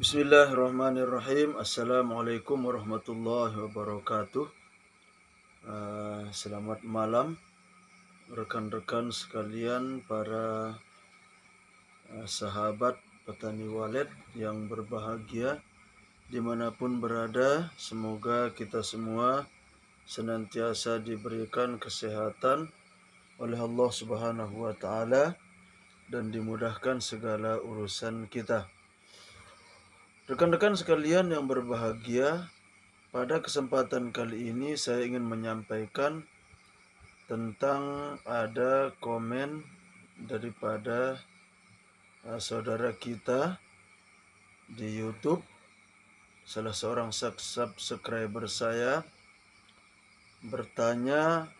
Bismillahirrahmanirrahim. Assalamualaikum warahmatullahi wabarakatuh. Eh, selamat malam rekan-rekan sekalian para eh, sahabat petani walet yang berbahagia dimanapun berada. Semoga kita semua senantiasa diberikan kesehatan oleh Allah Subhanahu wa taala dan dimudahkan segala urusan kita. Rekan-rekan sekalian yang berbahagia, pada kesempatan kali ini saya ingin menyampaikan tentang ada komen daripada eh, saudara kita di YouTube, salah seorang subscriber saya bertanya,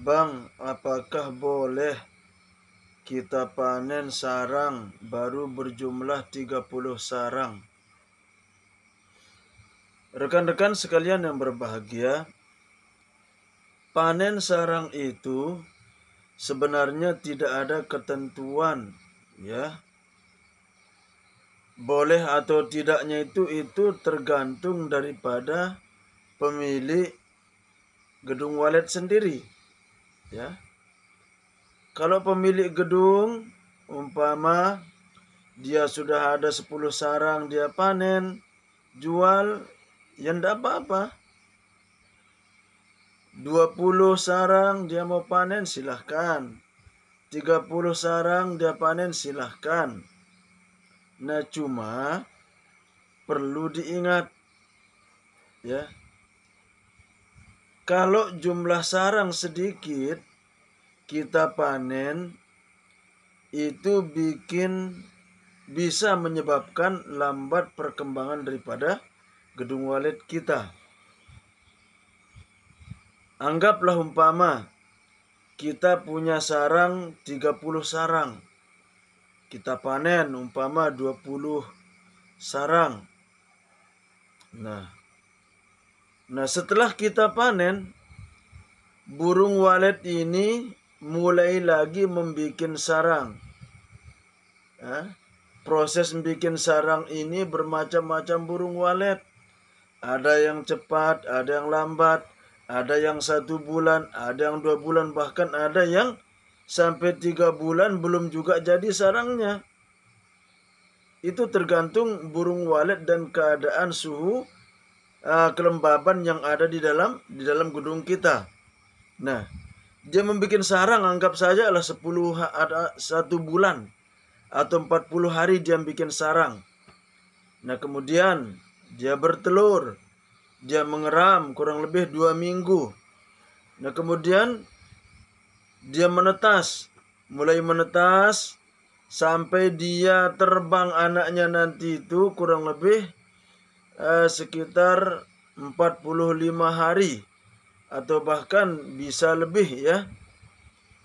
"Bang, apakah boleh kita panen sarang baru berjumlah 30 sarang. Rekan-rekan sekalian yang berbahagia, panen sarang itu sebenarnya tidak ada ketentuan ya. Boleh atau tidaknya itu itu tergantung daripada pemilik gedung walet sendiri. Ya. Kalau pemilik gedung umpama dia sudah ada 10 sarang dia panen, jual yang tidak apa-apa. 20 sarang dia mau panen silahkan. 30 sarang dia panen silahkan. Nah cuma perlu diingat ya kalau jumlah sarang sedikit kita panen itu bikin bisa menyebabkan lambat perkembangan daripada gedung walet kita. Anggaplah umpama kita punya sarang 30 sarang. Kita panen umpama 20 sarang. Nah, nah setelah kita panen burung walet ini mulai lagi membuat sarang. Eh, proses membuat sarang ini bermacam-macam burung walet. Ada yang cepat, ada yang lambat, ada yang satu bulan, ada yang dua bulan, bahkan ada yang sampai tiga bulan belum juga jadi sarangnya. Itu tergantung burung walet dan keadaan suhu uh, kelembaban yang ada di dalam di dalam gedung kita. Nah, dia membuat sarang anggap saja adalah 10 ada satu bulan atau empat puluh hari dia membuat sarang. Nah, kemudian dia bertelur. Dia mengeram kurang lebih dua minggu. Nah, kemudian dia menetas. Mulai menetas sampai dia terbang anaknya nanti itu kurang lebih eh, sekitar empat puluh lima hari atau bahkan bisa lebih ya.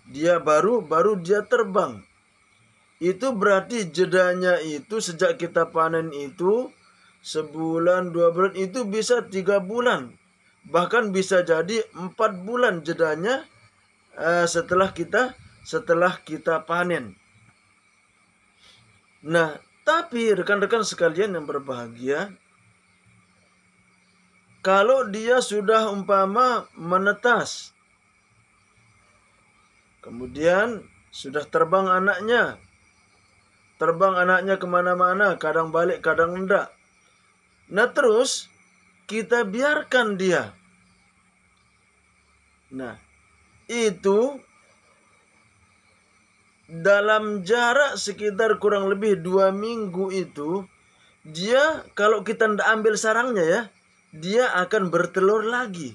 Dia baru baru dia terbang. Itu berarti jedanya itu sejak kita panen itu sebulan dua bulan itu bisa tiga bulan bahkan bisa jadi empat bulan jedanya uh, setelah kita setelah kita panen. Nah, tapi rekan-rekan sekalian yang berbahagia, kalau dia sudah umpama menetas, kemudian sudah terbang anaknya, terbang anaknya kemana-mana, kadang balik, kadang enggak. Nah terus kita biarkan dia. Nah itu dalam jarak sekitar kurang lebih dua minggu itu dia kalau kita ndak ambil sarangnya ya dia akan bertelur lagi.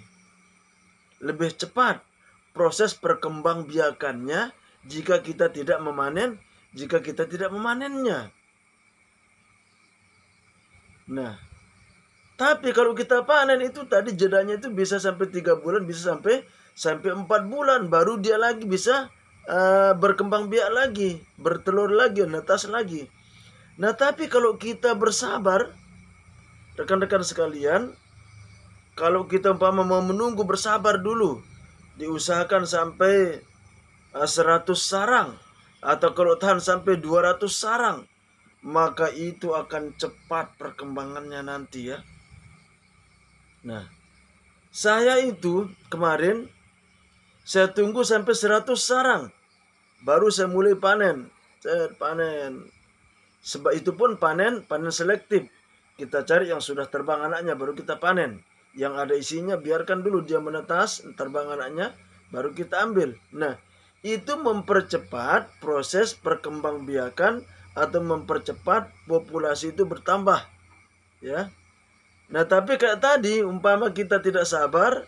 Lebih cepat proses perkembangbiakannya jika kita tidak memanen, jika kita tidak memanennya. Nah, tapi kalau kita panen itu tadi jedanya itu bisa sampai tiga bulan, bisa sampai sampai empat bulan, baru dia lagi bisa uh, berkembang biak lagi, bertelur lagi, netas lagi. Nah, tapi kalau kita bersabar, rekan-rekan sekalian, kalau kita umpama mau menunggu bersabar dulu, diusahakan sampai 100 eh, sarang atau kalau tahan sampai 200 sarang, maka itu akan cepat perkembangannya nanti ya. Nah, saya itu kemarin saya tunggu sampai 100 sarang baru saya mulai panen. Saya panen. Sebab itu pun panen, panen selektif. Kita cari yang sudah terbang anaknya baru kita panen yang ada isinya biarkan dulu dia menetas terbang anaknya baru kita ambil nah itu mempercepat proses perkembangbiakan atau mempercepat populasi itu bertambah ya nah tapi kayak tadi umpama kita tidak sabar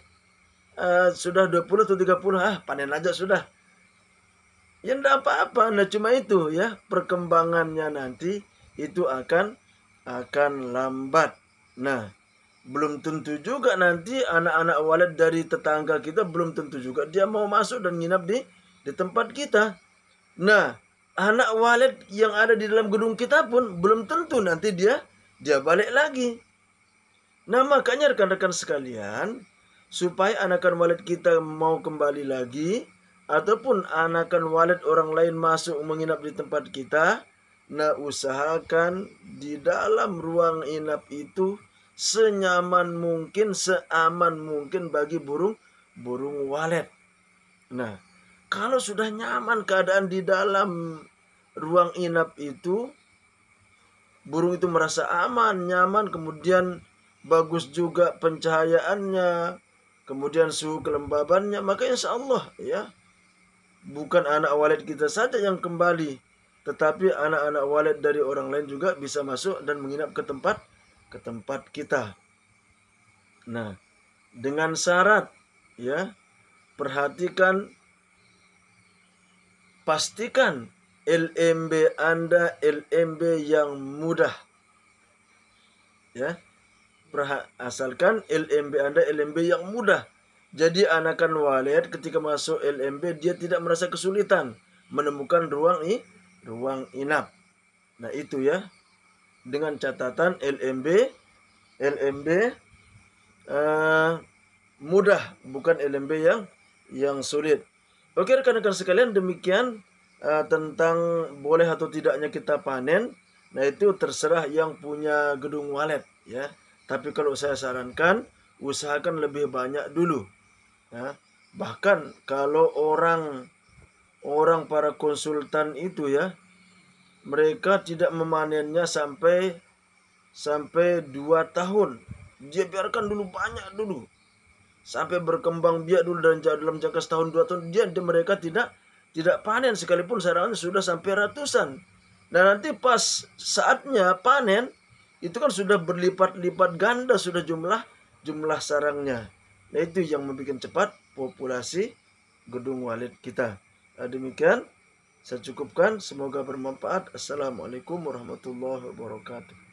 uh, sudah 20 atau 30 ah panen aja sudah ya tidak apa-apa nah cuma itu ya perkembangannya nanti itu akan akan lambat nah belum tentu juga nanti anak-anak walad dari tetangga kita belum tentu juga dia mau masuk dan nginap di di tempat kita. Nah, anak walad yang ada di dalam gedung kita pun belum tentu nanti dia dia balik lagi. Nah, makanya rekan-rekan sekalian, supaya anakan walid kita mau kembali lagi ataupun anakan walid orang lain masuk menginap di tempat kita, nah usahakan di dalam ruang inap itu senyaman mungkin, seaman mungkin bagi burung burung walet. Nah, kalau sudah nyaman keadaan di dalam ruang inap itu, burung itu merasa aman, nyaman, kemudian bagus juga pencahayaannya, kemudian suhu kelembabannya, maka insya Allah ya, bukan anak walet kita saja yang kembali, tetapi anak-anak walet dari orang lain juga bisa masuk dan menginap ke tempat ke tempat kita. Nah, dengan syarat ya, perhatikan pastikan LMB Anda LMB yang mudah. Ya. Asalkan LMB Anda LMB yang mudah. Jadi anakan walet ketika masuk LMB dia tidak merasa kesulitan menemukan ruang ini, ruang inap. Nah, itu ya dengan catatan LMB LMB uh, eh, mudah bukan LMB yang yang sulit. Oke rekan-rekan sekalian demikian uh, tentang boleh atau tidaknya kita panen. Nah itu terserah yang punya gedung walet ya. Tapi kalau saya sarankan usahakan lebih banyak dulu. Ya. Bahkan kalau orang orang para konsultan itu ya mereka tidak memanennya sampai sampai dua tahun dia biarkan dulu banyak dulu sampai berkembang biak dulu dan dalam jangka setahun dua tahun dia mereka tidak tidak panen sekalipun sarangnya sudah sampai ratusan dan nanti pas saatnya panen itu kan sudah berlipat-lipat ganda sudah jumlah jumlah sarangnya nah itu yang membuat cepat populasi gedung walet kita nah, demikian saya cukupkan, semoga bermanfaat. Assalamualaikum warahmatullahi wabarakatuh.